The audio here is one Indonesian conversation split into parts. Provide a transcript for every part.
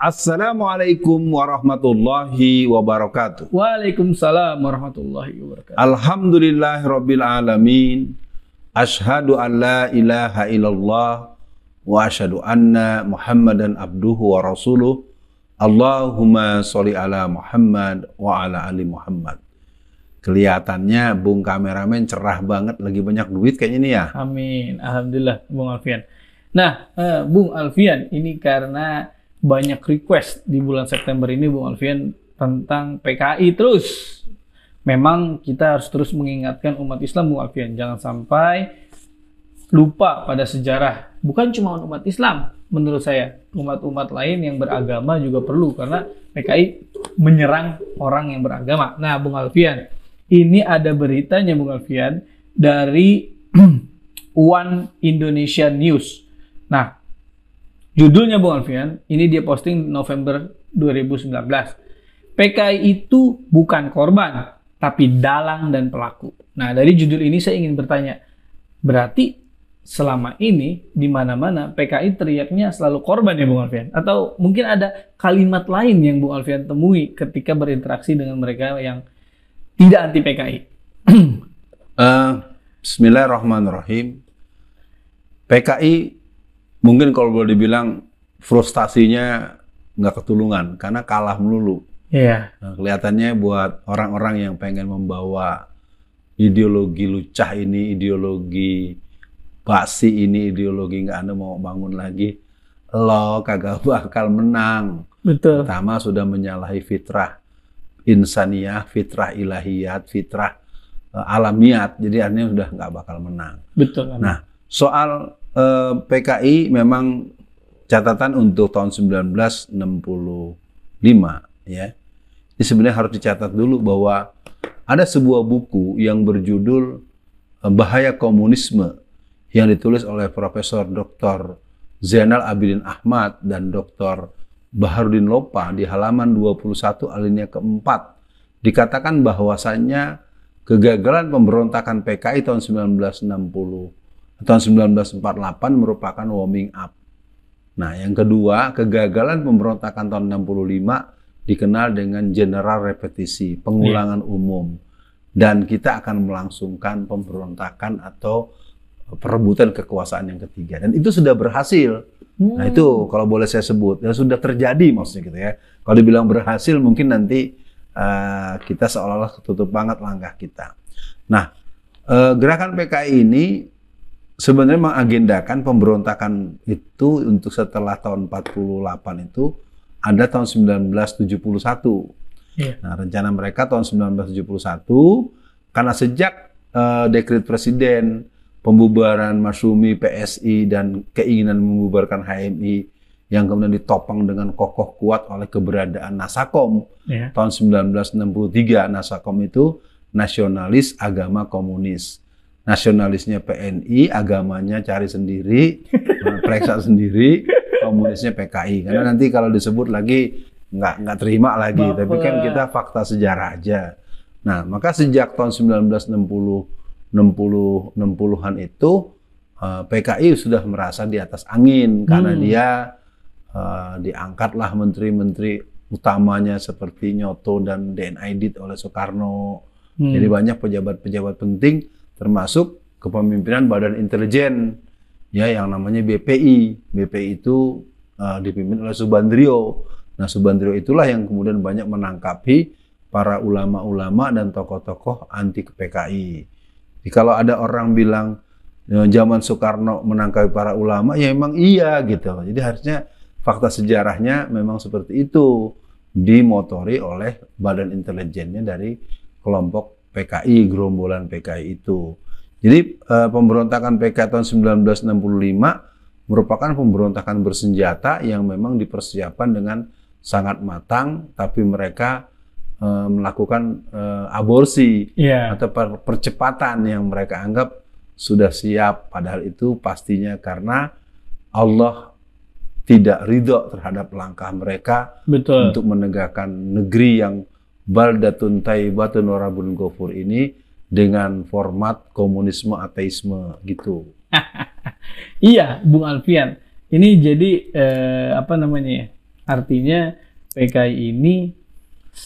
Assalamualaikum warahmatullahi wabarakatuh. Waalaikumsalam warahmatullahi wabarakatuh. Alhamdulillah rabbil alamin. Ashhadu an la ilaha illallah wa ashhadu anna Muhammadan abduhu wa rasuluh. Allahumma sholli ala Muhammad wa ala ali Muhammad. Kelihatannya Bung kameramen cerah banget lagi banyak duit kayaknya nih ya. Amin. Alhamdulillah Bung Alfian. Nah, eh, Bung Alfian ini karena banyak request di bulan September ini Bung Alvin tentang PKI terus. Memang kita harus terus mengingatkan umat Islam Bung Alvin jangan sampai lupa pada sejarah. Bukan cuma umat Islam menurut saya, umat-umat lain yang beragama juga perlu karena PKI menyerang orang yang beragama. Nah, Bung Alfian, ini ada beritanya Bung Alfian dari One Indonesia News. Nah, Judulnya Bung Alfian, ini dia posting November 2019. PKI itu bukan korban, tapi dalang dan pelaku. Nah, dari judul ini saya ingin bertanya, berarti selama ini di mana-mana PKI teriaknya selalu korban ya Bung Alfian? Atau mungkin ada kalimat lain yang Bung Alfian temui ketika berinteraksi dengan mereka yang tidak anti PKI? uh, eh, Bismillahirrahmanirrahim. PKI mungkin kalau boleh dibilang frustasinya nggak ketulungan karena kalah melulu. Iya. Nah, kelihatannya buat orang-orang yang pengen membawa ideologi lucah ini, ideologi basi ini, ideologi nggak ada mau bangun lagi, lo kagak bakal menang. Betul. Pertama sudah menyalahi fitrah insaniah, fitrah ilahiyat, fitrah alamiah. Eh, alamiat. Jadi artinya sudah nggak bakal menang. Betul. Nah, soal Eh, PKI memang catatan untuk tahun 1965 ya. Ini sebenarnya harus dicatat dulu bahwa ada sebuah buku yang berjudul eh, Bahaya Komunisme yang ditulis oleh Profesor Dr. Zainal Abidin Ahmad dan Dr. Baharudin Lopa di halaman 21 alinea keempat dikatakan bahwasannya kegagalan pemberontakan PKI tahun 1965 tahun 1948 merupakan warming up. Nah, yang kedua, kegagalan pemberontakan tahun 65 dikenal dengan general repetisi, pengulangan yeah. umum. Dan kita akan melangsungkan pemberontakan atau perebutan kekuasaan yang ketiga. Dan itu sudah berhasil. Hmm. Nah, itu hmm. kalau boleh saya sebut, ya sudah terjadi maksudnya gitu ya. Kalau dibilang berhasil mungkin nanti uh, kita seolah-olah ketutup banget langkah kita. Nah, uh, gerakan PKI ini sebenarnya mengagendakan pemberontakan itu untuk setelah tahun 48 itu ada tahun 1971. Yeah. Iya. Nah, rencana mereka tahun 1971 karena sejak uh, dekret presiden pembubaran Masumi PSI dan keinginan membubarkan HMI yang kemudian ditopang dengan kokoh kuat oleh keberadaan Nasakom yeah. tahun 1963 Nasakom itu nasionalis agama komunis nasionalisnya PNI, agamanya cari sendiri, eh, periksa sendiri, komunisnya PKI. Karena ya. nanti kalau disebut lagi nggak nggak terima lagi. Bapak. Tapi kan kita fakta sejarah aja. Nah, maka sejak tahun 1960 60 60-an itu eh, PKI sudah merasa di atas angin karena hmm. dia uh, diangkatlah menteri-menteri utamanya seperti Nyoto dan DNID oleh Soekarno. Hmm. Jadi banyak pejabat-pejabat penting termasuk kepemimpinan Badan Intelijen ya yang namanya BPI. BPI itu uh, dipimpin oleh Subandrio. Nah, Subandrio itulah yang kemudian banyak menangkapi para ulama-ulama dan tokoh-tokoh anti PKI. Jadi kalau ada orang bilang ya, zaman Soekarno menangkapi para ulama, ya memang iya gitu. Jadi harusnya fakta sejarahnya memang seperti itu dimotori oleh badan intelijennya dari kelompok PKI, gerombolan PKI itu. Jadi e, pemberontakan PKI tahun 1965 merupakan pemberontakan bersenjata yang memang dipersiapkan dengan sangat matang, tapi mereka e, melakukan e, aborsi yeah. atau per percepatan yang mereka anggap sudah siap. Padahal itu pastinya karena Allah tidak ridho terhadap langkah mereka Betul. untuk menegakkan negeri yang Baldatun Taibatun Warabun Gofur ini dengan format komunisme ateisme gitu. iya, Bung Alfian. Ini jadi eh, apa namanya ya? Artinya PKI ini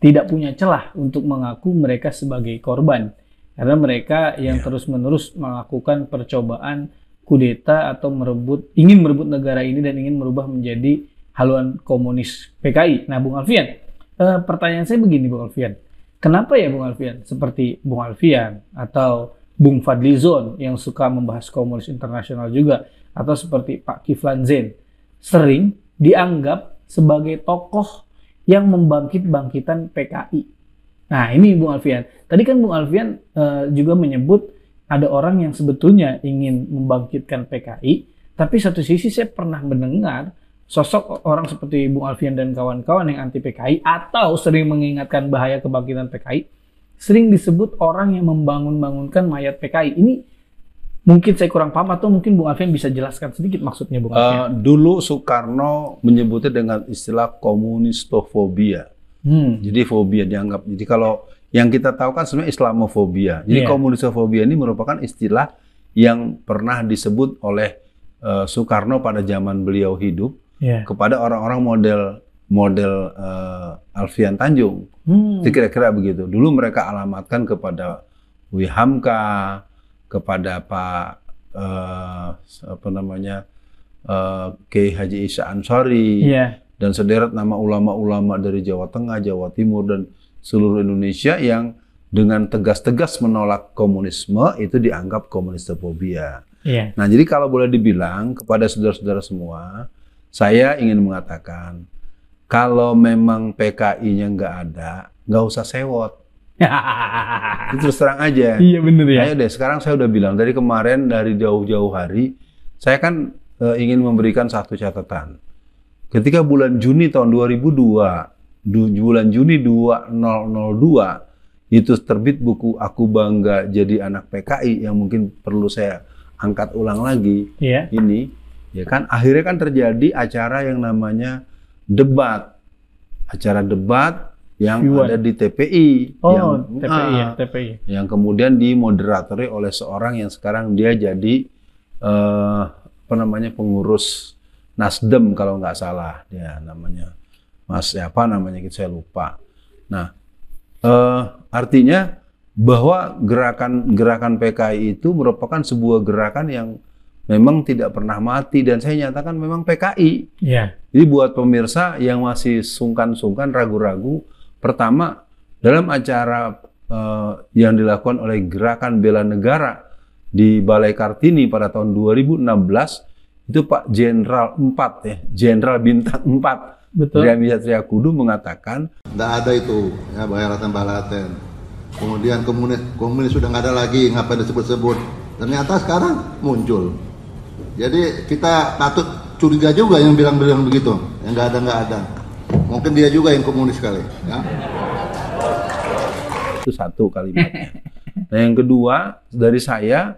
tidak punya celah untuk mengaku mereka sebagai korban karena mereka yang yeah. terus-menerus melakukan percobaan kudeta atau merebut ingin merebut negara ini dan ingin merubah menjadi haluan komunis PKI. Nah, Bung Alfian, Uh, pertanyaan saya begini, Bung Alfian. Kenapa ya Bung Alfian? Seperti Bung Alfian atau Bung Fadlizon yang suka membahas komunis internasional juga, atau seperti Pak Kiflan Zain, sering dianggap sebagai tokoh yang membangkit-bangkitan PKI. Nah, ini Bung Alfian. Tadi kan Bung Alfian uh, juga menyebut ada orang yang sebetulnya ingin membangkitkan PKI, tapi satu sisi saya pernah mendengar sosok orang seperti Bung Alfian dan kawan-kawan yang anti PKI atau sering mengingatkan bahaya kebangkitan PKI sering disebut orang yang membangun-bangunkan mayat PKI. Ini mungkin saya kurang paham atau mungkin Bung Alfian bisa jelaskan sedikit maksudnya Bung Alfian. Uh, dulu Soekarno menyebutnya dengan istilah komunistofobia. Hmm. Jadi fobia dianggap. Jadi kalau yang kita tahu kan sebenarnya Islamofobia. Jadi yeah. komunistofobia ini merupakan istilah yang pernah disebut oleh eh, Soekarno pada zaman beliau hidup yeah. kepada orang-orang model model uh, Alfian Tanjung. Hmm. Kira-kira begitu. Dulu mereka alamatkan kepada Wihamka, kepada Pak uh, apa namanya uh, Haji Isa Ansori yeah. dan sederet nama ulama-ulama dari Jawa Tengah, Jawa Timur dan seluruh Indonesia yang dengan tegas-tegas menolak komunisme itu dianggap komunistofobia. Yeah. Nah, jadi kalau boleh dibilang kepada saudara-saudara semua, saya ingin mengatakan, kalau memang PKI-nya nggak ada, nggak usah sewot. Terus terang aja. Iya bener ya. Ayo deh, sekarang saya udah bilang dari kemarin dari jauh-jauh hari, saya kan e, ingin memberikan satu catatan. Ketika bulan Juni tahun 2002, du, bulan Juni 2002 itu terbit buku Aku Bangga Jadi Anak PKI yang mungkin perlu saya angkat ulang lagi. Iya. Ini ya kan akhirnya kan terjadi acara yang namanya debat acara debat yang ada di TPI oh, yang TPI ya, ah, ya TPI yang kemudian dimoderatori oleh seorang yang sekarang dia jadi eh, apa namanya pengurus Nasdem kalau nggak salah ya namanya Mas ya apa namanya gitu saya lupa nah eh, artinya bahwa gerakan gerakan PKI itu merupakan sebuah gerakan yang memang tidak pernah mati dan saya nyatakan memang PKI. Ya. Jadi buat pemirsa yang masih sungkan-sungkan, ragu-ragu, pertama dalam acara uh, yang dilakukan oleh Gerakan Bela Negara di Balai Kartini pada tahun 2016 itu Pak Jenderal 4 ya, Jenderal bintang 4 Betul. Ria Kudu mengatakan, tidak ada itu ya bayaratan balaten. Kemudian komunis, komunis sudah nggak ada lagi, ngapain disebut-sebut. Ternyata sekarang muncul. Jadi kita patut curiga juga yang bilang-bilang begitu, yang nggak ada nggak ada. Mungkin dia juga yang komunis sekali. Ya. Itu satu kalimatnya. Nah yang kedua dari saya,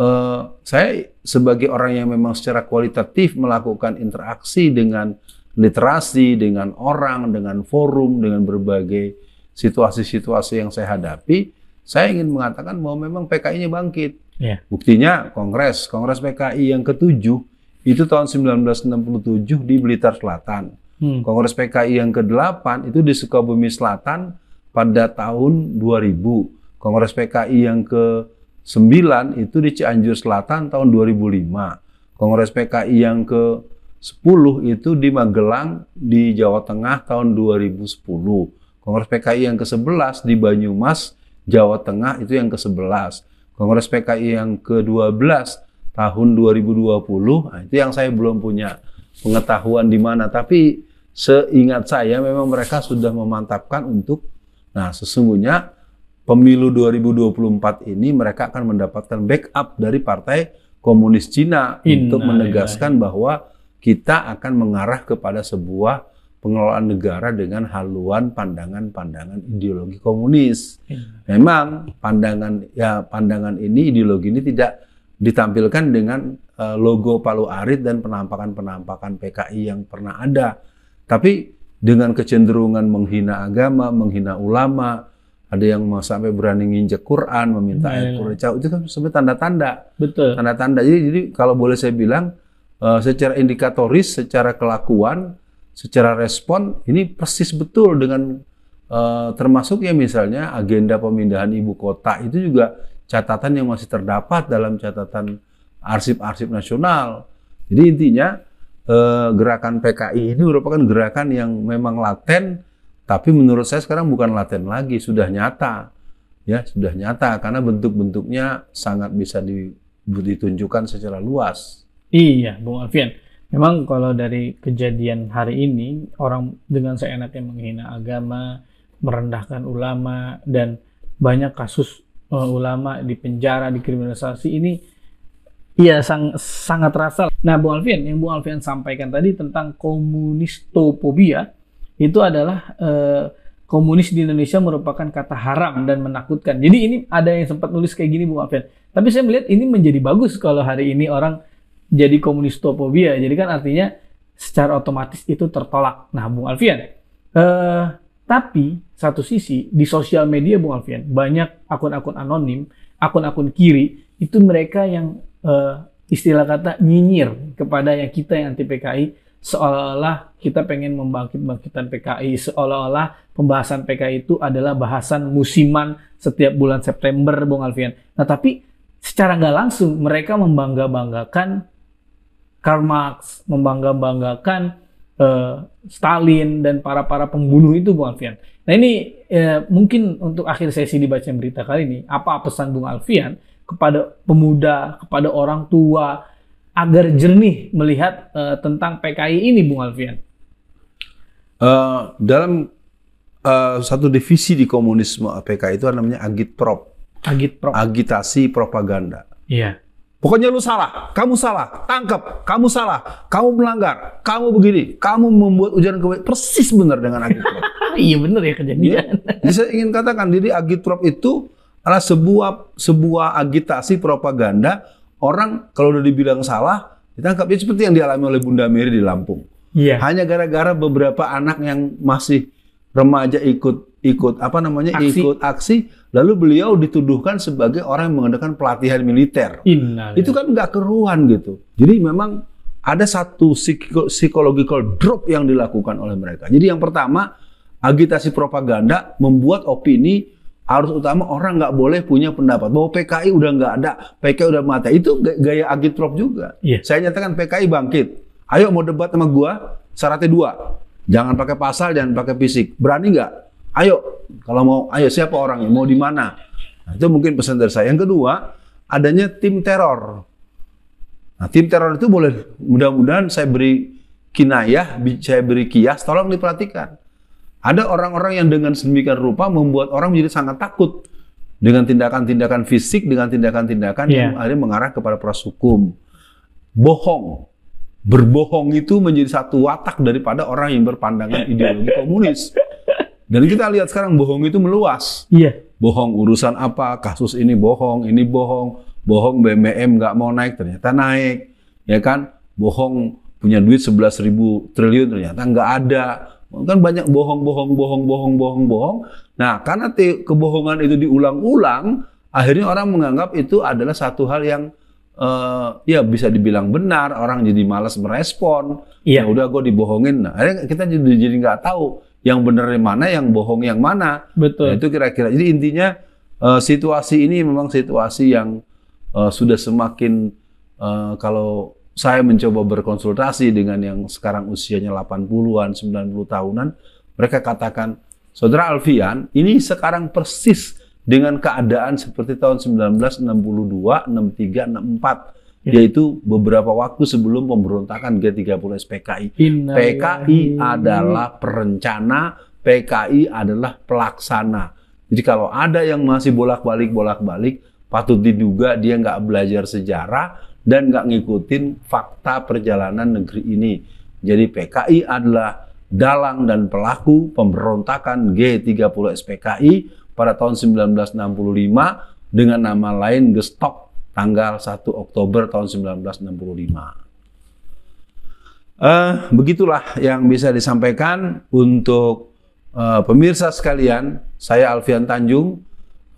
eh, saya sebagai orang yang memang secara kualitatif melakukan interaksi dengan literasi, dengan orang, dengan forum, dengan berbagai situasi-situasi yang saya hadapi, saya ingin mengatakan bahwa memang PKI-nya bangkit Yeah. Buktinya Kongres, Kongres PKI yang ketujuh itu tahun 1967 di Blitar Selatan. Hmm. Kongres PKI yang ke-8 itu di Sukabumi Selatan pada tahun 2000. Kongres PKI yang ke-9 itu di Cianjur Selatan tahun 2005. Kongres PKI yang ke-10 itu di Magelang di Jawa Tengah tahun 2010. Kongres PKI yang ke-11 di Banyumas, Jawa Tengah itu yang ke-11. Kongres PKI yang ke-12 tahun 2020, nah, itu yang saya belum punya pengetahuan di mana. Tapi seingat saya memang mereka sudah memantapkan untuk, nah sesungguhnya pemilu 2024 ini mereka akan mendapatkan backup dari Partai Komunis Cina Inna, untuk menegaskan bahwa kita akan mengarah kepada sebuah pengelolaan negara dengan haluan pandangan-pandangan ideologi komunis. Iya. Memang pandangan ya pandangan ini ideologi ini tidak ditampilkan dengan uh, logo Palu Arit dan penampakan-penampakan PKI yang pernah ada. Tapi dengan kecenderungan menghina agama, menghina ulama, ada yang mau sampai berani nginjek Quran, meminta nah, iya, ayat Quran itu kan sebenarnya tanda-tanda. Betul. Tanda-tanda. Jadi, jadi kalau boleh saya bilang eh, secara indikatoris, secara kelakuan secara respon ini persis betul dengan uh, termasuk ya misalnya agenda pemindahan ibu kota itu juga catatan yang masih terdapat dalam catatan arsip-arsip nasional. Jadi intinya uh, gerakan PKI ini merupakan gerakan yang memang laten, tapi menurut saya sekarang bukan laten lagi, sudah nyata, ya sudah nyata karena bentuk-bentuknya sangat bisa di, ditunjukkan secara luas. Iya, Bung Alfian. Memang kalau dari kejadian hari ini, orang dengan seenaknya menghina agama, merendahkan ulama, dan banyak kasus uh, ulama di penjara, dikriminalisasi ini Iya, sang, sangat terasa. Nah, Bu Alfian, yang Bu Alfian sampaikan tadi tentang komunistofobia itu adalah uh, komunis di Indonesia merupakan kata haram dan menakutkan. Jadi ini ada yang sempat nulis kayak gini, Bu Alfian. Tapi saya melihat ini menjadi bagus kalau hari ini orang jadi komunis komunistofobia. Jadi kan artinya secara otomatis itu tertolak. Nah, Bung Alfian, eh, tapi satu sisi di sosial media Bung Alfian banyak akun-akun anonim, akun-akun kiri itu mereka yang eh, istilah kata nyinyir kepada yang kita yang anti PKI seolah-olah kita pengen membangkit-bangkitan PKI, seolah-olah pembahasan PKI itu adalah bahasan musiman setiap bulan September, Bung Alfian. Nah, tapi secara nggak langsung mereka membangga-banggakan Karl Marx membangga-banggakan uh, Stalin dan para-para pembunuh itu Bung Alfian. Nah ini uh, mungkin untuk akhir sesi dibaca berita kali ini, apa pesan Bung Alfian kepada pemuda, kepada orang tua, agar jernih melihat uh, tentang PKI ini Bung Alfian? Uh, dalam uh, satu divisi di komunisme PKI itu namanya agitprop. Agitprop. Agitasi propaganda. Iya. Pokoknya lu salah, kamu salah, tangkap, kamu salah, kamu melanggar, kamu begini, kamu membuat ujaran kebencian persis benar dengan agitprop. iya benar ya kejadian. Ya. saya ingin katakan, jadi agitprop itu adalah sebuah sebuah agitasi propaganda orang kalau udah dibilang salah ditangkap ya seperti yang dialami oleh Bunda Mary di Lampung. Iya. Hanya gara-gara beberapa anak yang masih remaja ikut ikut apa namanya aksi. ikut aksi lalu beliau dituduhkan sebagai orang yang mengadakan pelatihan militer itu kan nggak keruhan gitu jadi memang ada satu psychological drop yang dilakukan oleh mereka jadi yang pertama agitasi propaganda membuat opini harus utama orang nggak boleh punya pendapat bahwa PKI udah nggak ada PKI udah mati itu gaya agit juga yeah. saya nyatakan PKI bangkit ayo mau debat sama gua syaratnya dua jangan pakai pasal jangan pakai fisik berani nggak Ayo, kalau mau, ayo siapa orangnya, mau di mana? Nah, itu mungkin pesan dari saya. Yang kedua, adanya tim teror. Nah, tim teror itu boleh, mudah-mudahan saya beri kinayah, saya beri kias, tolong diperhatikan. Ada orang-orang yang dengan sedemikian rupa membuat orang menjadi sangat takut dengan tindakan-tindakan fisik, dengan tindakan-tindakan yeah. yang akhirnya mengarah kepada proses hukum. Bohong, berbohong itu menjadi satu watak daripada orang yang berpandangan ideologi komunis. Dan kita lihat sekarang bohong itu meluas. Iya. Bohong urusan apa, kasus ini bohong, ini bohong, bohong BBM nggak mau naik ternyata naik, ya kan? Bohong punya duit 11 ribu triliun ternyata nggak ada. Kan banyak bohong, bohong, bohong, bohong, bohong, bohong. Nah, karena kebohongan itu diulang-ulang, akhirnya orang menganggap itu adalah satu hal yang uh, ya bisa dibilang benar orang jadi malas merespon iya. ya udah gue dibohongin nah akhirnya kita jadi jadi nggak tahu yang benar yang mana, yang bohong yang mana. Betul. Nah, itu kira-kira. Jadi intinya uh, situasi ini memang situasi yang uh, sudah semakin uh, kalau saya mencoba berkonsultasi dengan yang sekarang usianya 80-an, 90 tahunan, mereka katakan, Saudara Alfian, ini sekarang persis dengan keadaan seperti tahun 1962, 63, 64 Ya. yaitu beberapa waktu sebelum pemberontakan G30 SPKI. Inna PKI adalah perencana, PKI adalah pelaksana. Jadi kalau ada yang masih bolak-balik bolak-balik, patut diduga dia nggak belajar sejarah dan nggak ngikutin fakta perjalanan negeri ini. Jadi PKI adalah dalang dan pelaku pemberontakan G30 SPKI pada tahun 1965 dengan nama lain Gestok tanggal 1 Oktober tahun 1965. Uh, eh, begitulah yang bisa disampaikan untuk uh, pemirsa sekalian. Saya Alfian Tanjung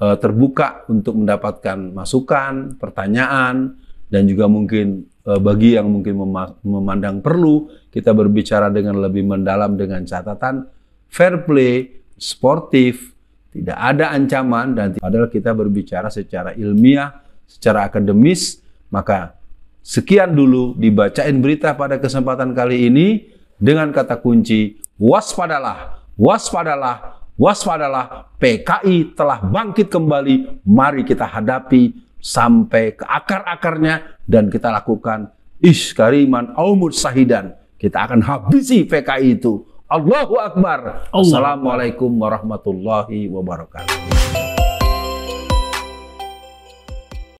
uh, terbuka untuk mendapatkan masukan, pertanyaan, dan juga mungkin uh, bagi yang mungkin memandang perlu kita berbicara dengan lebih mendalam dengan catatan fair play, sportif, tidak ada ancaman dan padahal kita berbicara secara ilmiah secara akademis, maka sekian dulu dibacain berita pada kesempatan kali ini dengan kata kunci waspadalah, waspadalah, waspadalah PKI telah bangkit kembali. Mari kita hadapi sampai ke akar-akarnya dan kita lakukan iskariman aumud sahidan. Kita akan habisi PKI itu. Allahu Akbar. Allah. Assalamualaikum warahmatullahi wabarakatuh.